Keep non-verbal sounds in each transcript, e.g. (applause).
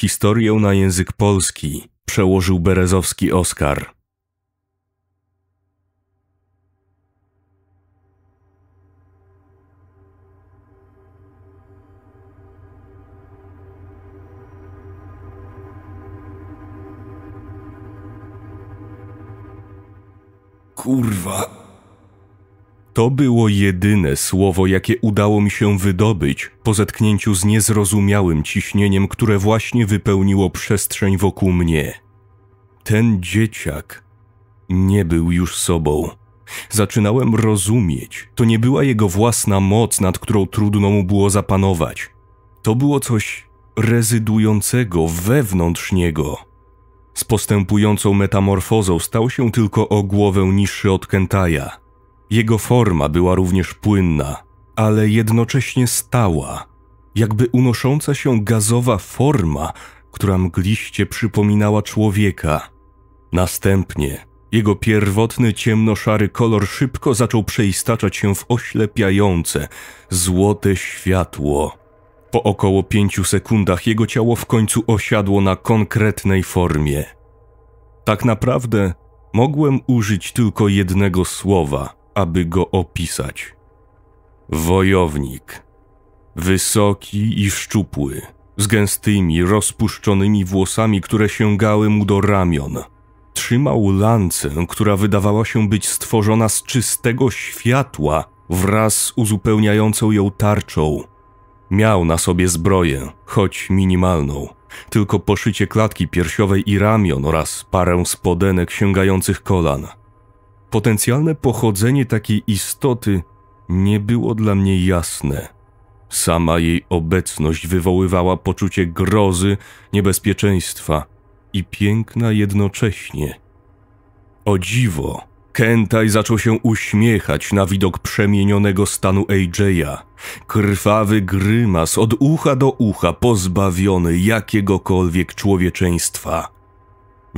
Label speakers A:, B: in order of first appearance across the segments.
A: Historię na język polski przełożył Berezowski Oskar. Kurwa. To było jedyne słowo, jakie udało mi się wydobyć po zetknięciu z niezrozumiałym ciśnieniem, które właśnie wypełniło przestrzeń wokół mnie. Ten dzieciak nie był już sobą. Zaczynałem rozumieć, to nie była jego własna moc, nad którą trudno mu było zapanować. To było coś rezydującego wewnątrz niego. Z postępującą metamorfozą stał się tylko o głowę niższy od Kentaya. Jego forma była również płynna, ale jednocześnie stała, jakby unosząca się gazowa forma, która mgliście przypominała człowieka. Następnie jego pierwotny ciemnoszary kolor szybko zaczął przeistaczać się w oślepiające, złote światło. Po około pięciu sekundach jego ciało w końcu osiadło na konkretnej formie. Tak naprawdę mogłem użyć tylko jednego słowa – aby go opisać. Wojownik. Wysoki i szczupły, z gęstymi, rozpuszczonymi włosami, które sięgały mu do ramion. Trzymał lancę, która wydawała się być stworzona z czystego światła, wraz z uzupełniającą ją tarczą. Miał na sobie zbroję, choć minimalną, tylko poszycie klatki piersiowej i ramion oraz parę spodenek sięgających kolan – Potencjalne pochodzenie takiej istoty nie było dla mnie jasne. Sama jej obecność wywoływała poczucie grozy, niebezpieczeństwa i piękna jednocześnie. O dziwo, Kentaj zaczął się uśmiechać na widok przemienionego stanu AJ'a. Krwawy grymas od ucha do ucha, pozbawiony jakiegokolwiek człowieczeństwa.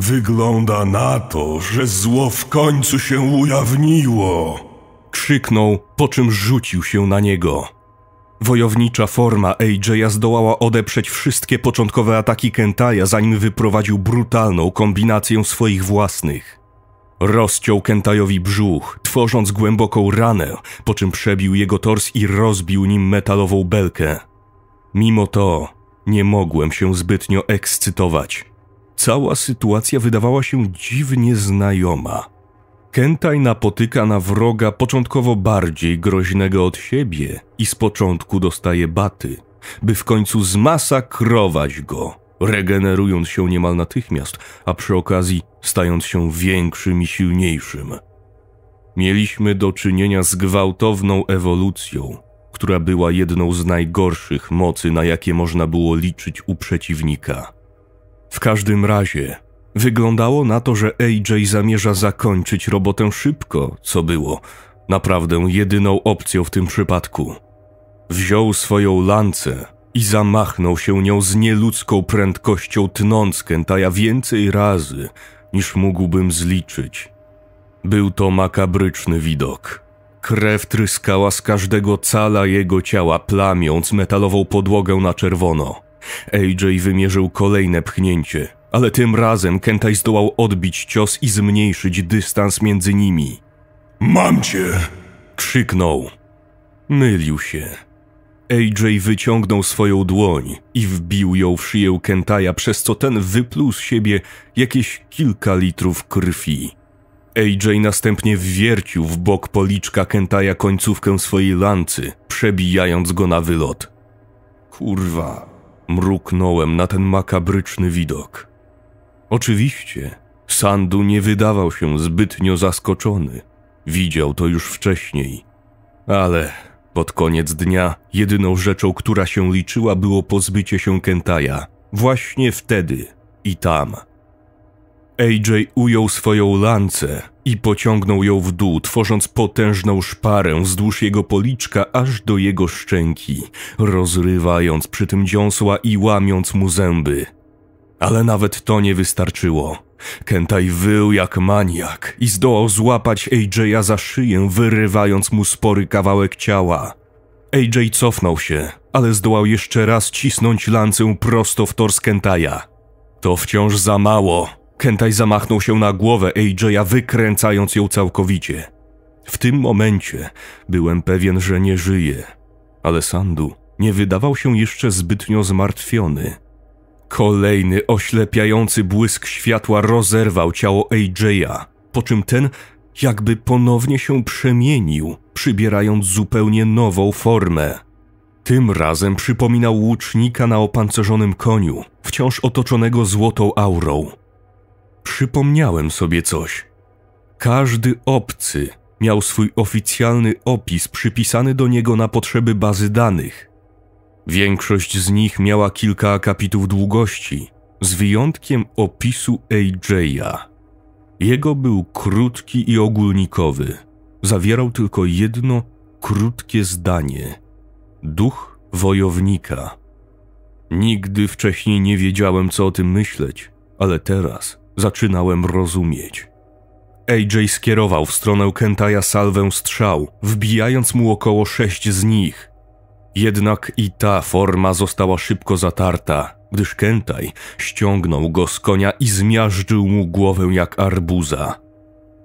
A: Wygląda na to, że zło w końcu się ujawniło! Krzyknął, po czym rzucił się na niego. Wojownicza forma AJ'a zdołała odeprzeć wszystkie początkowe ataki Kentaja, zanim wyprowadził brutalną kombinację swoich własnych. Rozciął Kentajowi brzuch, tworząc głęboką ranę, po czym przebił jego tors i rozbił nim metalową belkę. Mimo to nie mogłem się zbytnio ekscytować. Cała sytuacja wydawała się dziwnie znajoma. Kentaj napotyka na wroga początkowo bardziej groźnego od siebie i z początku dostaje baty, by w końcu zmasakrować go, regenerując się niemal natychmiast, a przy okazji stając się większym i silniejszym. Mieliśmy do czynienia z gwałtowną ewolucją, która była jedną z najgorszych mocy, na jakie można było liczyć u przeciwnika. W każdym razie wyglądało na to, że AJ zamierza zakończyć robotę szybko, co było naprawdę jedyną opcją w tym przypadku. Wziął swoją lancę i zamachnął się nią z nieludzką prędkością, tnąc Kentaja więcej razy niż mógłbym zliczyć. Był to makabryczny widok. Krew tryskała z każdego cala jego ciała, plamiąc metalową podłogę na czerwono. AJ wymierzył kolejne pchnięcie, ale tym razem Kentai zdołał odbić cios i zmniejszyć dystans między nimi. Mam cię! krzyknął. Mylił się. AJ wyciągnął swoją dłoń i wbił ją w szyję Kentaja, przez co ten wypluł z siebie jakieś kilka litrów krwi. AJ następnie wwiercił w bok policzka Kentaja końcówkę swojej lancy, przebijając go na wylot. Kurwa, Mruknąłem na ten makabryczny widok. Oczywiście, Sandu nie wydawał się zbytnio zaskoczony. Widział to już wcześniej. Ale pod koniec dnia jedyną rzeczą, która się liczyła, było pozbycie się Kentaja. Właśnie wtedy i tam, AJ ujął swoją lancę i pociągnął ją w dół, tworząc potężną szparę wzdłuż jego policzka aż do jego szczęki, rozrywając przy tym dziąsła i łamiąc mu zęby. Ale nawet to nie wystarczyło. Kentaj wył jak maniak i zdołał złapać AJ'a za szyję, wyrywając mu spory kawałek ciała. AJ cofnął się, ale zdołał jeszcze raz cisnąć lancę prosto w tors Kentaja. To wciąż za mało, Kentaj zamachnął się na głowę AJ'a, wykręcając ją całkowicie. W tym momencie byłem pewien, że nie żyje, ale Sandu nie wydawał się jeszcze zbytnio zmartwiony. Kolejny oślepiający błysk światła rozerwał ciało AJ'a, po czym ten jakby ponownie się przemienił, przybierając zupełnie nową formę. Tym razem przypominał łucznika na opancerzonym koniu, wciąż otoczonego złotą aurą przypomniałem sobie coś. Każdy obcy miał swój oficjalny opis przypisany do niego na potrzeby bazy danych. Większość z nich miała kilka akapitów długości, z wyjątkiem opisu AJ'a. Jego był krótki i ogólnikowy. Zawierał tylko jedno krótkie zdanie: Duch wojownika. Nigdy wcześniej nie wiedziałem, co o tym myśleć, ale teraz zaczynałem rozumieć. AJ skierował w stronę Kentaya salwę strzał, wbijając mu około sześć z nich. Jednak i ta forma została szybko zatarta, gdyż Kentaj ściągnął go z konia i zmiażdżył mu głowę jak arbuza.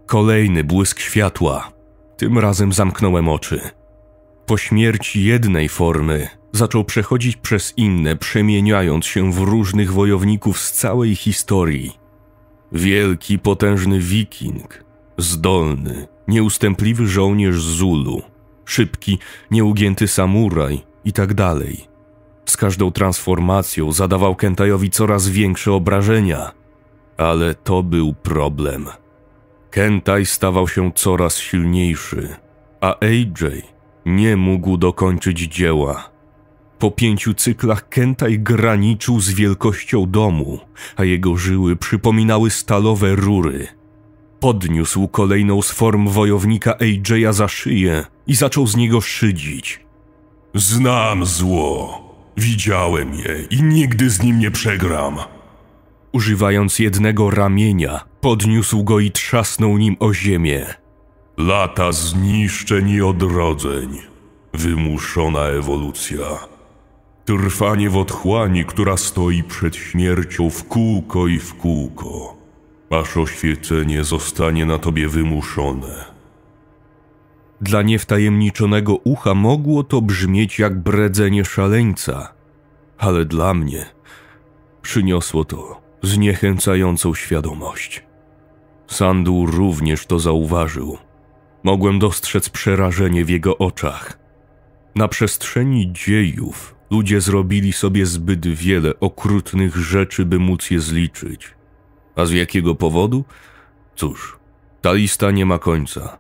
A: Kolejny błysk światła. Tym razem zamknąłem oczy. Po śmierci jednej formy zaczął przechodzić przez inne, przemieniając się w różnych wojowników z całej historii. Wielki, potężny wiking, zdolny, nieustępliwy żołnierz Zulu, szybki, nieugięty samuraj i tak dalej. Z każdą transformacją zadawał Kentajowi coraz większe obrażenia, ale to był problem. Kentaj stawał się coraz silniejszy, a AJ nie mógł dokończyć dzieła. Po pięciu cyklach Kentaj graniczył z wielkością domu, a jego żyły przypominały stalowe rury. Podniósł kolejną z form wojownika AJ'a za szyję i zaczął z niego szydzić. Znam zło. Widziałem je i nigdy z nim nie przegram. Używając jednego ramienia, podniósł go i trzasnął nim o ziemię. Lata zniszczeń i odrodzeń. Wymuszona ewolucja Trwanie w otchłani, która stoi przed śmiercią w kółko i w kółko, aż oświecenie zostanie na tobie wymuszone. Dla niewtajemniczonego ucha mogło to brzmieć jak bredzenie szaleńca, ale dla mnie przyniosło to zniechęcającą świadomość. Sandu również to zauważył. Mogłem dostrzec przerażenie w jego oczach. Na przestrzeni dziejów Ludzie zrobili sobie zbyt wiele okrutnych rzeczy, by móc je zliczyć. A z jakiego powodu? Cóż, ta lista nie ma końca.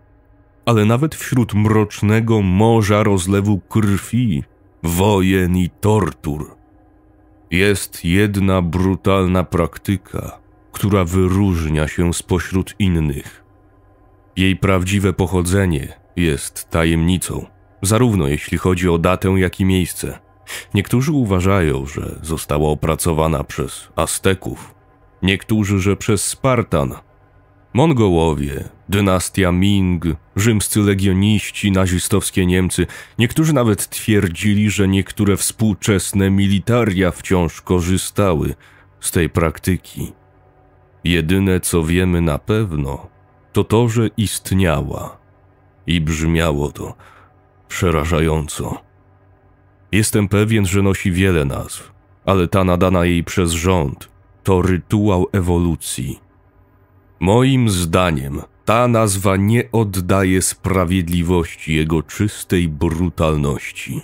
A: Ale nawet wśród mrocznego morza rozlewu krwi, wojen i tortur jest jedna brutalna praktyka, która wyróżnia się spośród innych. Jej prawdziwe pochodzenie jest tajemnicą, zarówno jeśli chodzi o datę, jak i miejsce. Niektórzy uważają, że została opracowana przez Azteków, niektórzy, że przez Spartan. Mongołowie, dynastia Ming, rzymscy legioniści, nazistowskie Niemcy, niektórzy nawet twierdzili, że niektóre współczesne militaria wciąż korzystały z tej praktyki. Jedyne co wiemy na pewno, to to, że istniała. I brzmiało to przerażająco. Jestem pewien, że nosi wiele nazw, ale ta nadana jej przez rząd to rytuał ewolucji. Moim zdaniem ta nazwa nie oddaje sprawiedliwości jego czystej brutalności.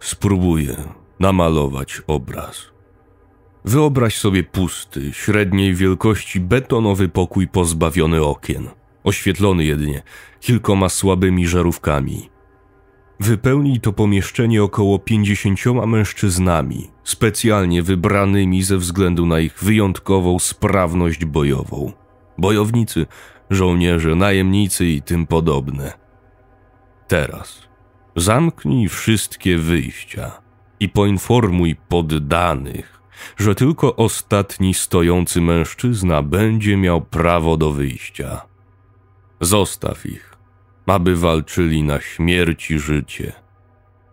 A: Spróbuję namalować obraz. Wyobraź sobie pusty, średniej wielkości betonowy pokój pozbawiony okien, oświetlony jedynie kilkoma słabymi żarówkami. Wypełnij to pomieszczenie około 50 mężczyznami, specjalnie wybranymi ze względu na ich wyjątkową sprawność bojową. Bojownicy, żołnierze, najemnicy i tym podobne. Teraz zamknij wszystkie wyjścia i poinformuj poddanych, że tylko ostatni stojący mężczyzna będzie miał prawo do wyjścia. Zostaw ich aby walczyli na śmierć i życie.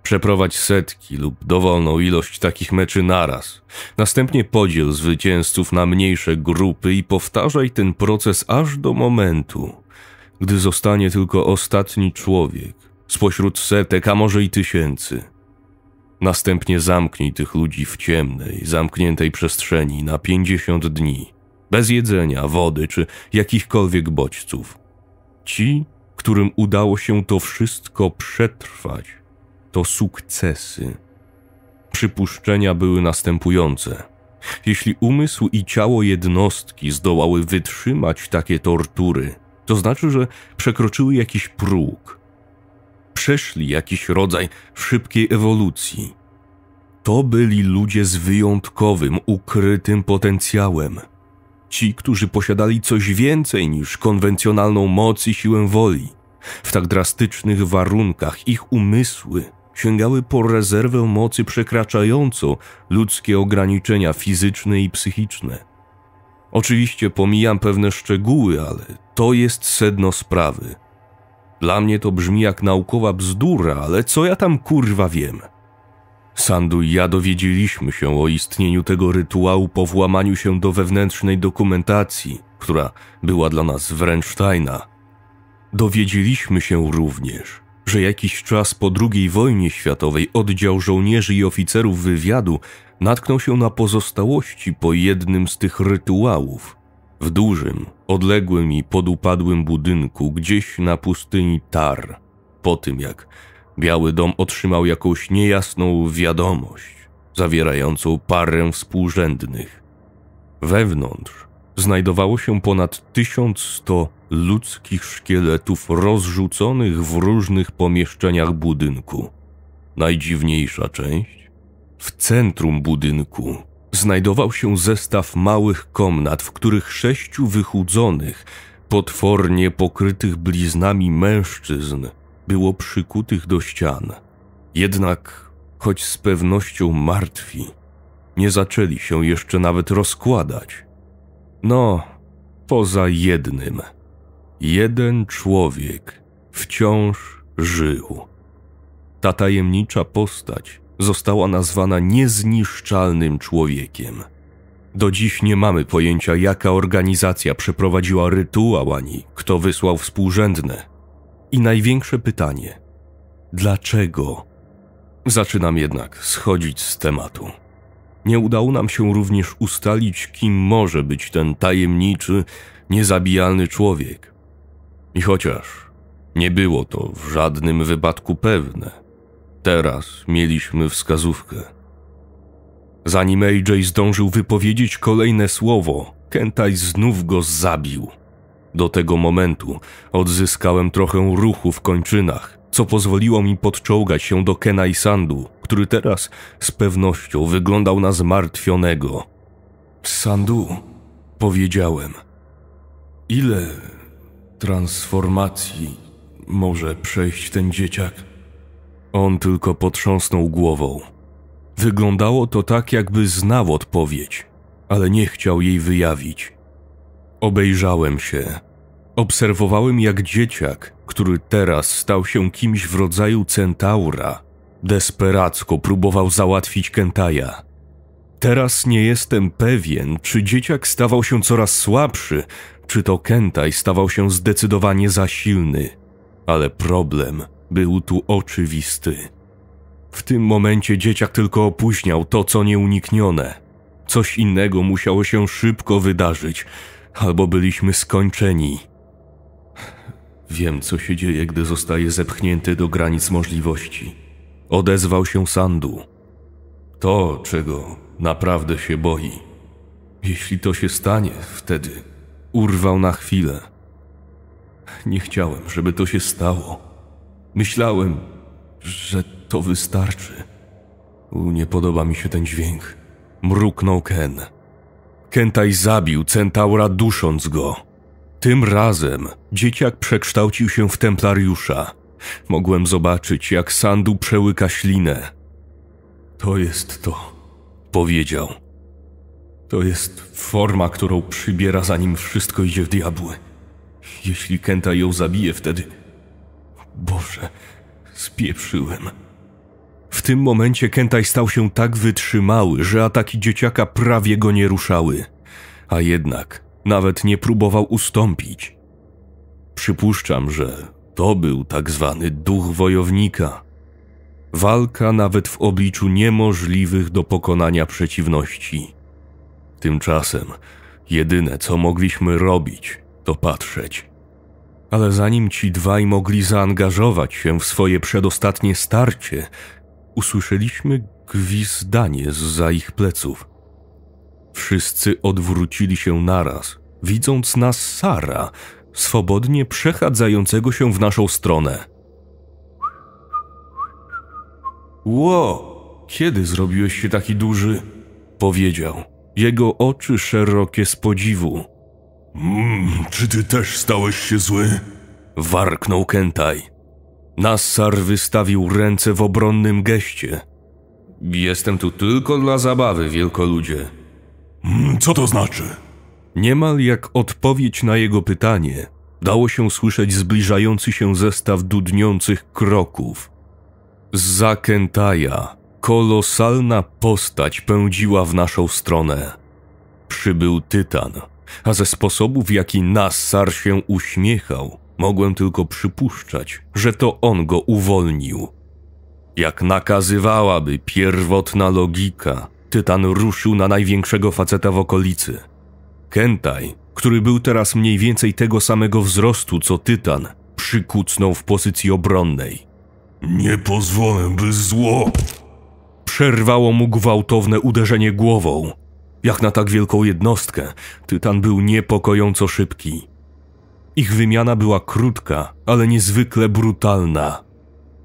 A: Przeprowadź setki lub dowolną ilość takich meczy naraz. Następnie podziel zwycięzców na mniejsze grupy i powtarzaj ten proces aż do momentu, gdy zostanie tylko ostatni człowiek spośród setek, a może i tysięcy. Następnie zamknij tych ludzi w ciemnej, zamkniętej przestrzeni na pięćdziesiąt dni, bez jedzenia, wody czy jakichkolwiek bodźców. Ci którym udało się to wszystko przetrwać, to sukcesy. Przypuszczenia były następujące. Jeśli umysł i ciało jednostki zdołały wytrzymać takie tortury, to znaczy, że przekroczyły jakiś próg, przeszli jakiś rodzaj szybkiej ewolucji. To byli ludzie z wyjątkowym, ukrytym potencjałem – ci, którzy posiadali coś więcej niż konwencjonalną moc i siłę woli. W tak drastycznych warunkach ich umysły sięgały po rezerwę mocy przekraczającą ludzkie ograniczenia fizyczne i psychiczne. Oczywiście pomijam pewne szczegóły, ale to jest sedno sprawy. Dla mnie to brzmi jak naukowa bzdura, ale co ja tam kurwa wiem? Sandu i ja dowiedzieliśmy się o istnieniu tego rytuału po włamaniu się do wewnętrznej dokumentacji, która była dla nas wręcz tajna. Dowiedzieliśmy się również, że jakiś czas po II wojnie światowej oddział żołnierzy i oficerów wywiadu natknął się na pozostałości po jednym z tych rytuałów. W dużym, odległym i podupadłym budynku gdzieś na pustyni Tar, po tym jak Biały Dom otrzymał jakąś niejasną wiadomość, zawierającą parę współrzędnych. Wewnątrz znajdowało się ponad 1100 ludzkich szkieletów rozrzuconych w różnych pomieszczeniach budynku. Najdziwniejsza część? W centrum budynku znajdował się zestaw małych komnat, w których sześciu wychudzonych, potwornie pokrytych bliznami mężczyzn było przykutych do ścian. Jednak, choć z pewnością martwi, nie zaczęli się jeszcze nawet rozkładać. No, poza jednym. Jeden człowiek wciąż żył. Ta tajemnicza postać została nazwana niezniszczalnym człowiekiem. Do dziś nie mamy pojęcia, jaka organizacja przeprowadziła rytuał ani kto wysłał współrzędne i największe pytanie: dlaczego? Zaczynam jednak schodzić z tematu. Nie udało nam się również ustalić, kim może być ten tajemniczy, niezabijalny człowiek. I chociaż nie było to w żadnym wypadku pewne, teraz mieliśmy wskazówkę. Zanim AJ zdążył wypowiedzieć kolejne słowo, Kentaj znów go zabił. Do tego momentu odzyskałem trochę ruchu w kończynach, co pozwoliło mi podczołgać się do Kena i Sandu, który teraz z pewnością wyglądał na zmartwionego. Sandu, powiedziałem, ile transformacji może przejść ten dzieciak? On tylko potrząsnął głową. Wyglądało to tak, jakby znał odpowiedź, ale nie chciał jej wyjawić. Obejrzałem się. Obserwowałem jak dzieciak, który teraz stał się kimś w rodzaju centaura, desperacko próbował załatwić Kentaja. Teraz nie jestem pewien, czy dzieciak stawał się coraz słabszy, czy to Kentaj stawał się zdecydowanie za silny, ale problem był tu oczywisty. W tym momencie dzieciak tylko opóźniał to, co nieuniknione. Coś innego musiało się szybko wydarzyć – albo byliśmy skończeni. Wiem, co się dzieje, gdy zostaje zepchnięty do granic możliwości. Odezwał się Sandu. To, czego naprawdę się boi. Jeśli to się stanie, wtedy urwał na chwilę. Nie chciałem, żeby to się stało. Myślałem, że to wystarczy. U, nie podoba mi się ten dźwięk. Mruknął Ken. Kentaj zabił centaura dusząc go. Tym razem dzieciak przekształcił się w templariusza. Mogłem zobaczyć, jak Sandu przełyka ślinę. To jest to, powiedział. To jest forma, którą przybiera zanim wszystko idzie w diabły. Jeśli Kenta ją zabije wtedy... Boże, spieprzyłem. W tym momencie Kentaj stał się tak wytrzymały, że ataki dzieciaka prawie go nie ruszały. A jednak nawet nie próbował ustąpić. Przypuszczam, że to był tak zwany duch wojownika. Walka nawet w obliczu niemożliwych do pokonania przeciwności. Tymczasem jedyne co mogliśmy robić, to patrzeć. Ale zanim ci dwaj mogli zaangażować się w swoje przedostatnie starcie, usłyszeliśmy gwizdanie za ich pleców. Wszyscy odwrócili się naraz, widząc nas Sara, swobodnie przechadzającego się w naszą stronę. Ło, kiedy zrobiłeś się taki duży? Powiedział. Jego oczy szerokie z podziwu. Mmm, czy ty też stałeś się zły? Warknął Kentaj. Nassar wystawił ręce w obronnym geście. Jestem tu tylko dla zabawy, wielkoludzie. Hmm, co to znaczy? Niemal jak odpowiedź na jego pytanie, dało się słyszeć zbliżający się zestaw dudniących kroków. zakętaja kolosalna postać pędziła w naszą stronę. Przybył tytan, a ze sposobów, w jaki Nassar się uśmiechał, Mogłem tylko przypuszczać, że to on go uwolnił. Jak nakazywałaby pierwotna logika, Tytan ruszył na największego faceta w okolicy. Kentaj, który był teraz mniej więcej tego samego wzrostu co Tytan, przykucnął w pozycji obronnej. Nie pozwolę, by zło. Przerwało mu gwałtowne uderzenie głową. Jak na tak wielką jednostkę, Tytan był niepokojąco szybki. Ich wymiana była krótka, ale niezwykle brutalna.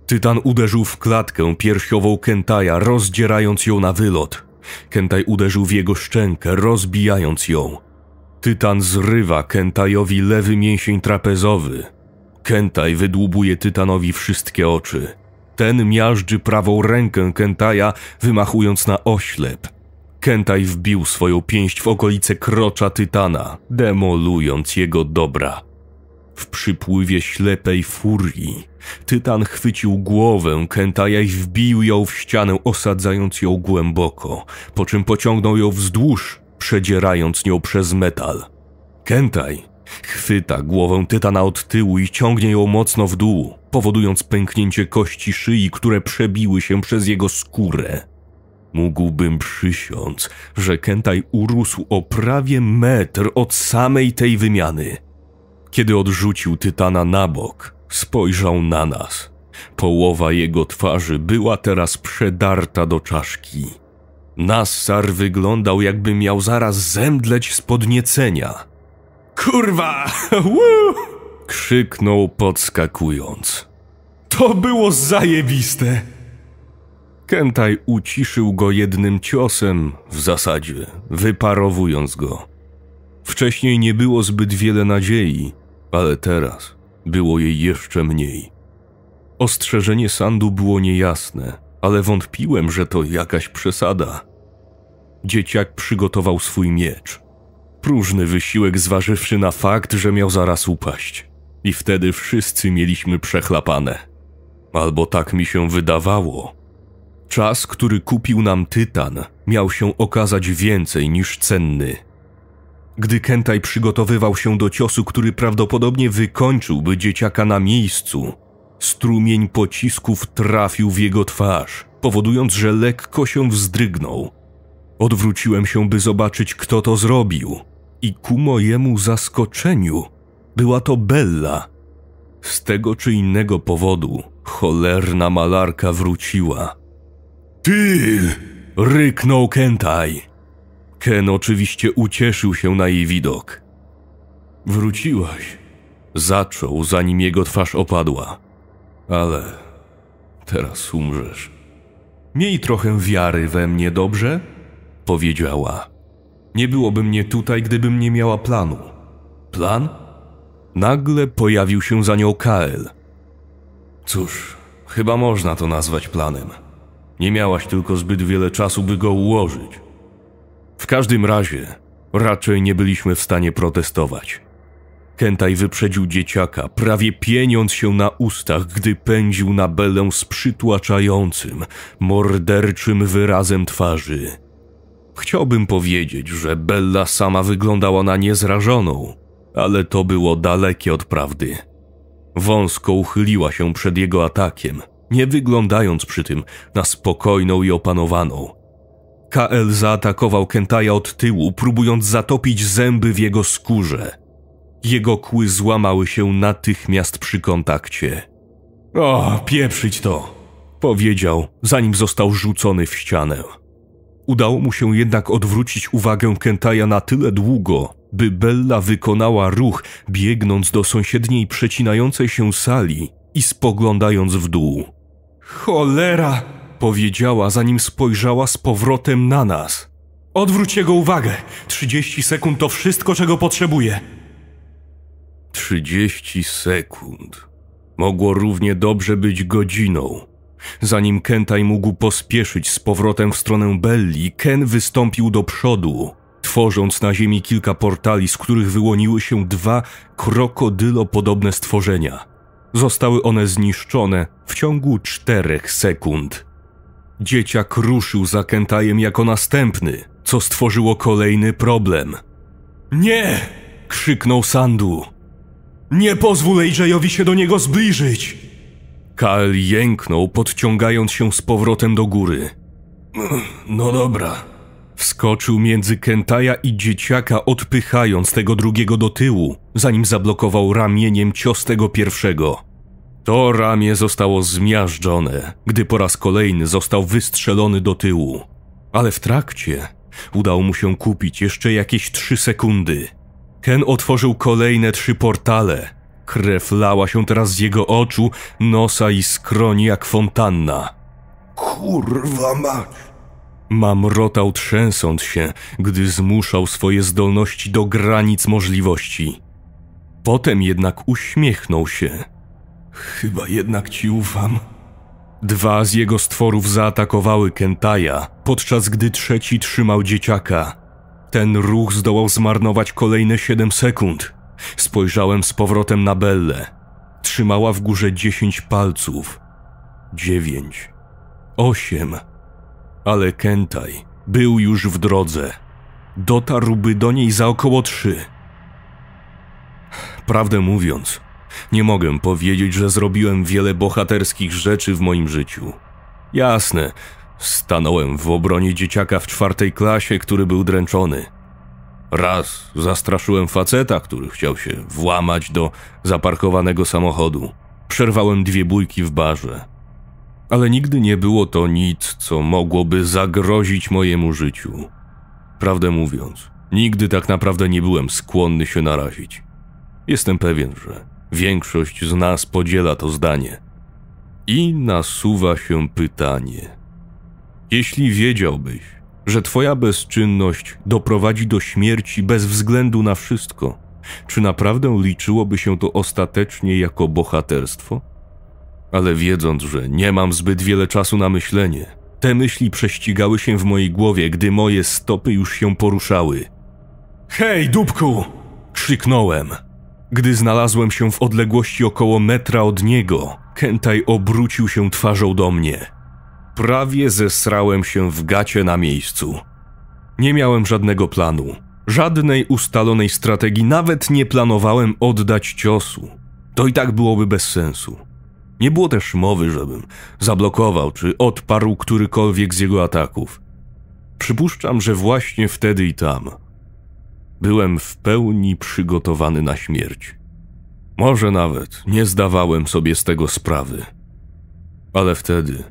A: Tytan uderzył w klatkę piersiową Kentaja, rozdzierając ją na wylot. Kentaj uderzył w jego szczękę, rozbijając ją. Tytan zrywa Kentajowi lewy mięsień trapezowy. Kentaj wydłubuje Tytanowi wszystkie oczy. Ten miażdży prawą rękę Kentaja, wymachując na oślep. Kentaj wbił swoją pięść w okolice krocza Tytana, demolując jego dobra. W przypływie ślepej furii. Tytan chwycił głowę Kentaja i wbił ją w ścianę, osadzając ją głęboko, po czym pociągnął ją wzdłuż, przedzierając nią przez metal. Kentaj chwyta głowę Tytana od tyłu i ciągnie ją mocno w dół, powodując pęknięcie kości szyi, które przebiły się przez jego skórę. Mógłbym przysiąc, że Kentaj urósł o prawie metr od samej tej wymiany – kiedy odrzucił tytana na bok, spojrzał na nas. Połowa jego twarzy była teraz przedarta do czaszki. Nassar wyglądał, jakby miał zaraz zemdleć z podniecenia. Kurwa! (laughs) Woo! krzyknął podskakując. To było zajebiste! Kentaj uciszył go jednym ciosem, w zasadzie, wyparowując go. Wcześniej nie było zbyt wiele nadziei, ale teraz było jej jeszcze mniej. Ostrzeżenie Sandu było niejasne, ale wątpiłem, że to jakaś przesada. Dzieciak przygotował swój miecz. Próżny wysiłek zważywszy na fakt, że miał zaraz upaść. I wtedy wszyscy mieliśmy przechlapane. Albo tak mi się wydawało. Czas, który kupił nam tytan, miał się okazać więcej niż cenny. Gdy Kentaj przygotowywał się do ciosu, który prawdopodobnie wykończyłby dzieciaka na miejscu, strumień pocisków trafił w jego twarz, powodując, że lekko się wzdrygnął. Odwróciłem się, by zobaczyć, kto to zrobił, i ku mojemu zaskoczeniu była to Bella. Z tego czy innego powodu cholerna malarka wróciła. Ty! ryknął Kentaj. Ken oczywiście ucieszył się na jej widok. Wróciłaś, zaczął, zanim jego twarz opadła. Ale teraz umrzesz. Miej trochę wiary we mnie, dobrze? powiedziała. Nie byłoby mnie tutaj, gdybym nie miała planu. Plan? Nagle pojawił się za nią Kael. Cóż, chyba można to nazwać planem. Nie miałaś tylko zbyt wiele czasu, by go ułożyć. W każdym razie, raczej nie byliśmy w stanie protestować. Kentaj wyprzedził dzieciaka, prawie pieniąc się na ustach, gdy pędził na belę z przytłaczającym, morderczym wyrazem twarzy. Chciałbym powiedzieć, że Bella sama wyglądała na niezrażoną, ale to było dalekie od prawdy. Wąsko uchyliła się przed jego atakiem, nie wyglądając przy tym na spokojną i opanowaną. KL zaatakował Kentaja od tyłu, próbując zatopić zęby w jego skórze. Jego kły złamały się natychmiast przy kontakcie. O, pieprzyć to! powiedział, zanim został rzucony w ścianę. Udało mu się jednak odwrócić uwagę Kentaja na tyle długo, by Bella wykonała ruch, biegnąc do sąsiedniej przecinającej się sali i spoglądając w dół. Cholera! powiedziała, zanim spojrzała z powrotem na nas. Odwróć jego uwagę. 30 sekund to wszystko, czego potrzebuje. 30 sekund. Mogło równie dobrze być godziną. Zanim Kentaj mógł pospieszyć z powrotem w stronę Belli, Ken wystąpił do przodu, tworząc na ziemi kilka portali, z których wyłoniły się dwa krokodylopodobne stworzenia. Zostały one zniszczone w ciągu czterech sekund. Dzieciak ruszył za Kentajem jako następny, co stworzyło kolejny problem. Nie! krzyknął Sandu. Nie pozwól Ejayowi się do niego zbliżyć! Kal jęknął, podciągając się z powrotem do góry. No dobra. Wskoczył między Kentaja i dzieciaka, odpychając tego drugiego do tyłu, zanim zablokował ramieniem cios tego pierwszego. To ramię zostało zmiażdżone, gdy po raz kolejny został wystrzelony do tyłu. Ale w trakcie udało mu się kupić jeszcze jakieś trzy sekundy. Ken otworzył kolejne trzy portale. Krew lała się teraz z jego oczu, nosa i skroni jak fontanna. Kurwa mać! Mamrotał trzęsąc się, gdy zmuszał swoje zdolności do granic możliwości. Potem jednak uśmiechnął się Chyba jednak ci ufam. Dwa z jego stworów zaatakowały Kentaja, podczas gdy trzeci trzymał dzieciaka. Ten ruch zdołał zmarnować kolejne siedem sekund. Spojrzałem z powrotem na Belle. Trzymała w górze dziesięć palców. Dziewięć. Osiem. Ale Kentaj był już w drodze. Dotarłby do niej za około trzy. Prawdę mówiąc, nie mogę powiedzieć, że zrobiłem wiele bohaterskich rzeczy w moim życiu. Jasne, stanąłem w obronie dzieciaka w czwartej klasie, który był dręczony. Raz zastraszyłem faceta, który chciał się włamać do zaparkowanego samochodu. Przerwałem dwie bójki w barze. Ale nigdy nie było to nic, co mogłoby zagrozić mojemu życiu. Prawdę mówiąc, nigdy tak naprawdę nie byłem skłonny się narazić. Jestem pewien, że Większość z nas podziela to zdanie. I nasuwa się pytanie: Jeśli wiedziałbyś, że Twoja bezczynność doprowadzi do śmierci bez względu na wszystko, czy naprawdę liczyłoby się to ostatecznie jako bohaterstwo? Ale wiedząc, że nie mam zbyt wiele czasu na myślenie, te myśli prześcigały się w mojej głowie, gdy moje stopy już się poruszały. Hej, dupku! krzyknąłem. Gdy znalazłem się w odległości około metra od niego, Kentaj obrócił się twarzą do mnie. Prawie zesrałem się w gacie na miejscu. Nie miałem żadnego planu, żadnej ustalonej strategii, nawet nie planowałem oddać ciosu. To i tak byłoby bez sensu. Nie było też mowy, żebym zablokował czy odparł którykolwiek z jego ataków. Przypuszczam, że właśnie wtedy i tam byłem w pełni przygotowany na śmierć. Może nawet nie zdawałem sobie z tego sprawy. Ale wtedy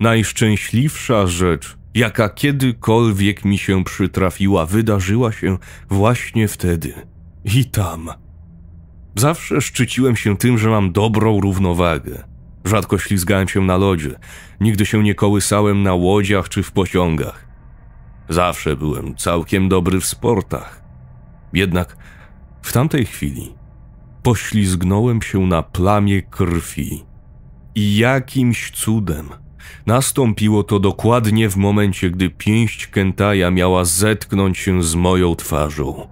A: najszczęśliwsza rzecz, jaka kiedykolwiek mi się przytrafiła, wydarzyła się właśnie wtedy i tam. Zawsze szczyciłem się tym, że mam dobrą równowagę. Rzadko ślizgałem się na lodzie, nigdy się nie kołysałem na łodziach czy w pociągach. Zawsze byłem całkiem dobry w sportach. Jednak w tamtej chwili poślizgnąłem się na plamie krwi i jakimś cudem nastąpiło to dokładnie w momencie, gdy pięść Kentaja miała zetknąć się z moją twarzą.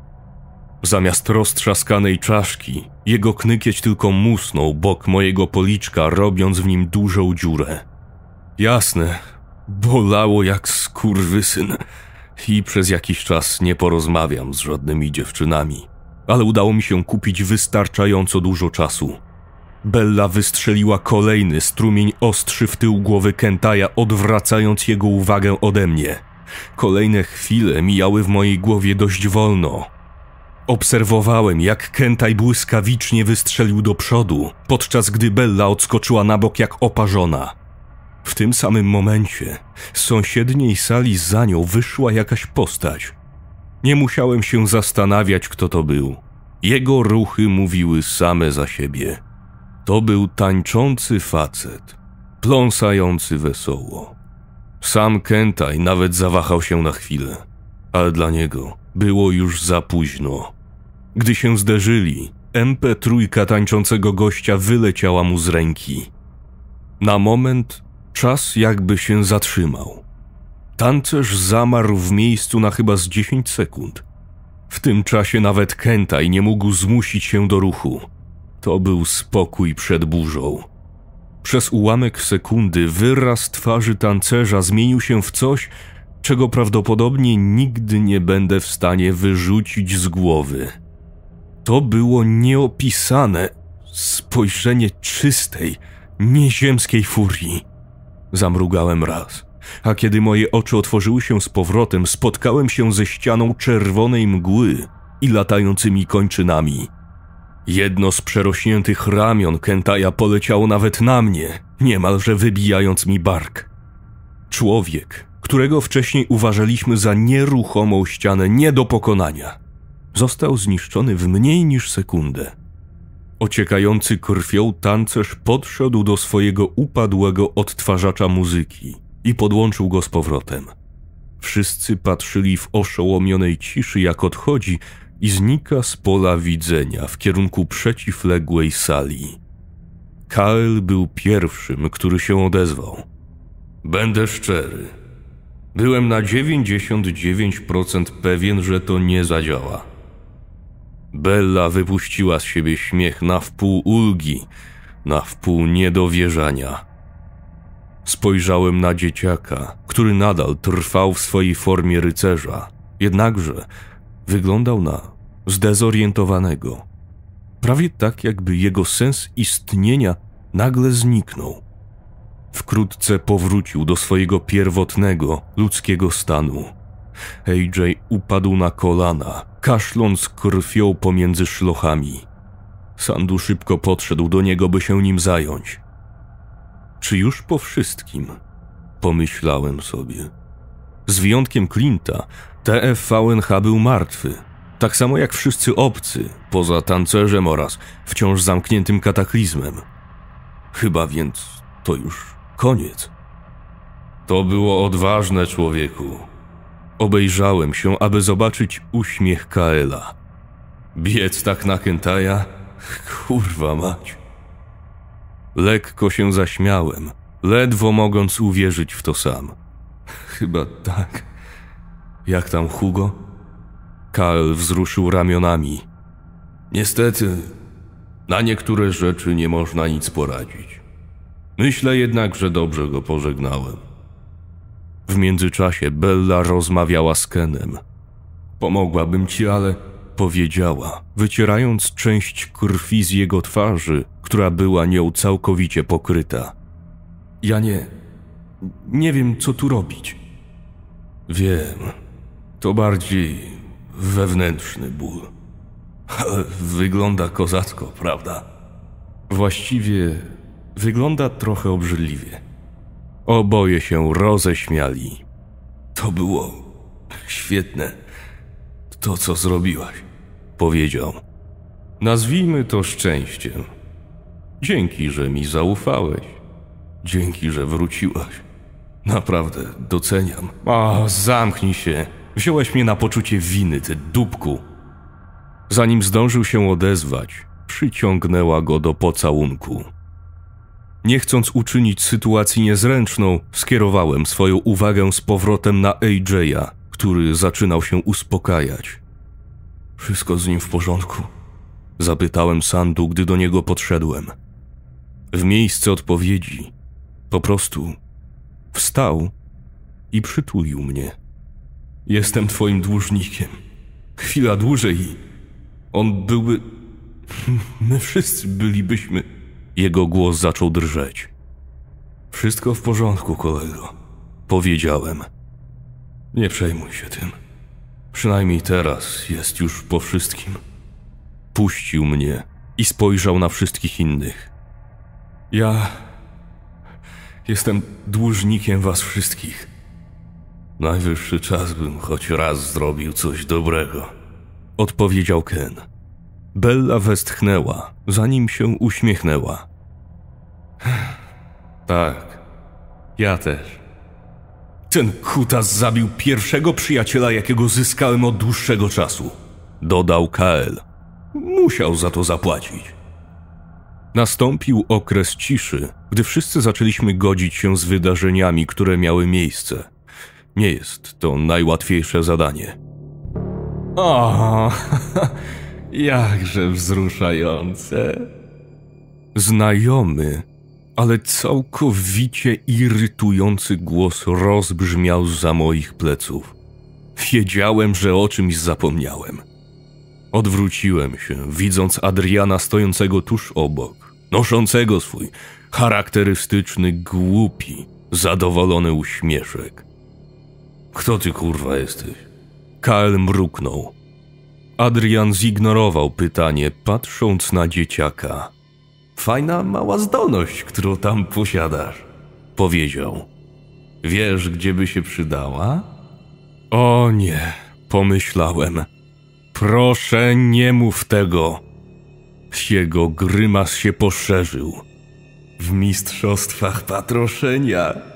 A: Zamiast roztrzaskanej czaszki, jego knykieć tylko musnął bok mojego policzka, robiąc w nim dużą dziurę. Jasne, bolało jak skurwysyn. syn i przez jakiś czas nie porozmawiam z żadnymi dziewczynami, ale udało mi się kupić wystarczająco dużo czasu. Bella wystrzeliła kolejny strumień ostrzy w tył głowy Kentaja, odwracając jego uwagę ode mnie. Kolejne chwile mijały w mojej głowie dość wolno. Obserwowałem, jak Kentaj błyskawicznie wystrzelił do przodu, podczas gdy Bella odskoczyła na bok jak oparzona. W tym samym momencie z sąsiedniej sali za nią wyszła jakaś postać. Nie musiałem się zastanawiać, kto to był. Jego ruchy mówiły same za siebie. To był tańczący facet, pląsający wesoło. Sam Kentaj nawet zawahał się na chwilę, ale dla niego było już za późno. Gdy się zderzyli, mp trójka tańczącego gościa wyleciała mu z ręki. Na moment Czas jakby się zatrzymał. Tancerz zamarł w miejscu na chyba z 10 sekund. W tym czasie nawet Kentaj nie mógł zmusić się do ruchu. To był spokój przed burzą. Przez ułamek sekundy wyraz twarzy tancerza zmienił się w coś, czego prawdopodobnie nigdy nie będę w stanie wyrzucić z głowy. To było nieopisane spojrzenie czystej, nieziemskiej furii. Zamrugałem raz, a kiedy moje oczy otworzyły się z powrotem, spotkałem się ze ścianą czerwonej mgły i latającymi kończynami. Jedno z przerośniętych ramion Kentaja poleciało nawet na mnie, niemalże wybijając mi bark. Człowiek, którego wcześniej uważaliśmy za nieruchomą ścianę nie do pokonania, został zniszczony w mniej niż sekundę. Ociekający krwią tancerz podszedł do swojego upadłego odtwarzacza muzyki i podłączył go z powrotem. Wszyscy patrzyli w oszołomionej ciszy, jak odchodzi i znika z pola widzenia w kierunku przeciwległej sali. Kael był pierwszym, który się odezwał. Będę szczery. Byłem na 99% pewien, że to nie zadziała. Bella wypuściła z siebie śmiech na wpół ulgi, na wpół niedowierzania. Spojrzałem na dzieciaka, który nadal trwał w swojej formie rycerza, jednakże wyglądał na zdezorientowanego, prawie tak, jakby jego sens istnienia nagle zniknął. Wkrótce powrócił do swojego pierwotnego ludzkiego stanu AJ upadł na kolana, kaszląc krwią pomiędzy szlochami. Sandu szybko podszedł do niego, by się nim zająć. Czy już po wszystkim? Pomyślałem sobie. Z wyjątkiem Clint'a, TFVNH był martwy, tak samo jak wszyscy obcy, poza tancerzem oraz wciąż zamkniętym kataklizmem. Chyba więc to już koniec. To było odważne, człowieku, Obejrzałem się, aby zobaczyć uśmiech Kaela. Biec tak na Kentaja? Kurwa mać. Lekko się zaśmiałem, ledwo mogąc uwierzyć w to sam. Chyba tak. Jak tam Hugo? Kael wzruszył ramionami. Niestety, na niektóre rzeczy nie można nic poradzić. Myślę jednak, że dobrze go pożegnałem. W międzyczasie Bella rozmawiała z Kenem. Pomogłabym ci, ale powiedziała, wycierając część krwi z jego twarzy, która była nią całkowicie pokryta. Ja nie. nie wiem, co tu robić. Wiem. To bardziej wewnętrzny ból. Ale wygląda kozacko, prawda? Właściwie wygląda trochę obrzydliwie. Oboje się roześmiali. To było świetne. To, co zrobiłaś, powiedział. Nazwijmy to szczęściem. Dzięki, że mi zaufałeś. Dzięki, że wróciłaś. Naprawdę doceniam. A, zamknij się. Wziąłeś mnie na poczucie winy, ty dupku. Zanim zdążył się odezwać, przyciągnęła go do pocałunku. Nie chcąc uczynić sytuacji niezręczną, skierowałem swoją uwagę z powrotem na AJ'a, który zaczynał się uspokajać. Wszystko z nim w porządku? Zapytałem Sandu, gdy do niego podszedłem. W miejsce odpowiedzi po prostu wstał i przytulił mnie. Jestem twoim dłużnikiem. Chwila dłużej i on byłby. (laughs) My wszyscy bylibyśmy jego głos zaczął drżeć. Wszystko w porządku, kolego, powiedziałem. Nie przejmuj się tym. Przynajmniej teraz jest już po wszystkim. Puścił mnie i spojrzał na wszystkich innych. Ja jestem dłużnikiem was wszystkich. Najwyższy czas bym choć raz zrobił coś dobrego, odpowiedział Ken. Bella westchnęła, zanim się uśmiechnęła. (sighs) Tak, ja też. Ten kutas zabił pierwszego przyjaciela, jakiego zyskałem od dłuższego czasu, dodał Kael. Musiał za to zapłacić. Nastąpił okres ciszy, gdy wszyscy zaczęliśmy godzić się z wydarzeniami, które miały miejsce. Nie jest to najłatwiejsze zadanie. O, (laughs) (laughs) Jakże wzruszające. Znajomy, ale całkowicie irytujący głos rozbrzmiał za moich pleców. Wiedziałem, że o czymś zapomniałem. Odwróciłem się, widząc Adriana stojącego tuż obok, noszącego swój charakterystyczny, głupi, zadowolony uśmieszek. Kto ty kurwa jesteś? Kael mruknął, Adrian zignorował pytanie, patrząc na dzieciaka. Fajna mała zdolność, którą tam posiadasz, powiedział. Wiesz, gdzie by się przydała? O nie, pomyślałem. Proszę, nie mów tego. Jego grymas się poszerzył. W mistrzostwach patroszenia